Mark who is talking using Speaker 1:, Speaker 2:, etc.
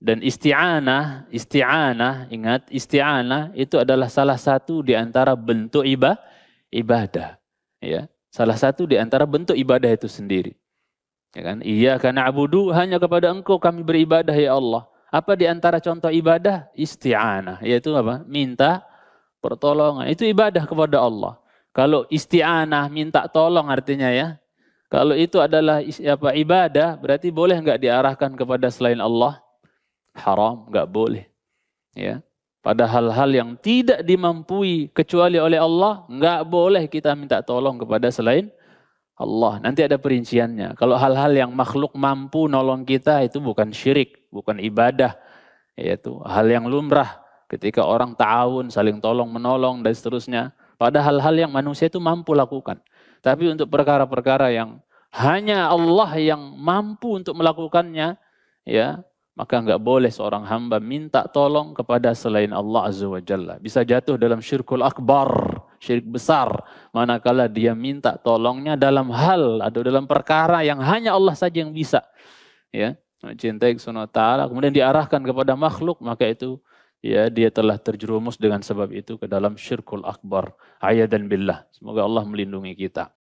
Speaker 1: Dan isti'anah, isti'anah, ingat, isti'anah itu adalah salah satu di antara bentuk ibadah, ibadah. Ya, salah satu di antara bentuk ibadah itu sendiri. Ya kan? Iya karena abudu hanya kepada engkau kami beribadah ya Allah. Apa di antara contoh ibadah? Isti'anah, yaitu apa? Minta pertolongan. Itu ibadah kepada Allah. Kalau isti'anah minta tolong artinya ya. Kalau itu adalah apa ibadah, berarti boleh enggak diarahkan kepada selain Allah? haram, nggak boleh. Ya. Pada hal-hal yang tidak dimampui kecuali oleh Allah, nggak boleh kita minta tolong kepada selain Allah. Nanti ada perinciannya. Kalau hal-hal yang makhluk mampu nolong kita itu bukan syirik, bukan ibadah, yaitu hal yang lumrah ketika orang ta'awun, saling tolong menolong dan seterusnya. Pada hal-hal yang manusia itu mampu lakukan. Tapi untuk perkara-perkara yang hanya Allah yang mampu untuk melakukannya, ya maka enggak boleh seorang hamba minta tolong kepada selain Allah Azza wa Jalla. Bisa jatuh dalam syirkul akbar, syirik besar. Manakala dia minta tolongnya dalam hal atau dalam perkara yang hanya Allah saja yang bisa. Ya, mencintai sunnah taala kemudian diarahkan kepada makhluk, maka itu ya dia telah terjerumus dengan sebab itu ke dalam syirkul akbar. dan billah. Semoga Allah melindungi kita.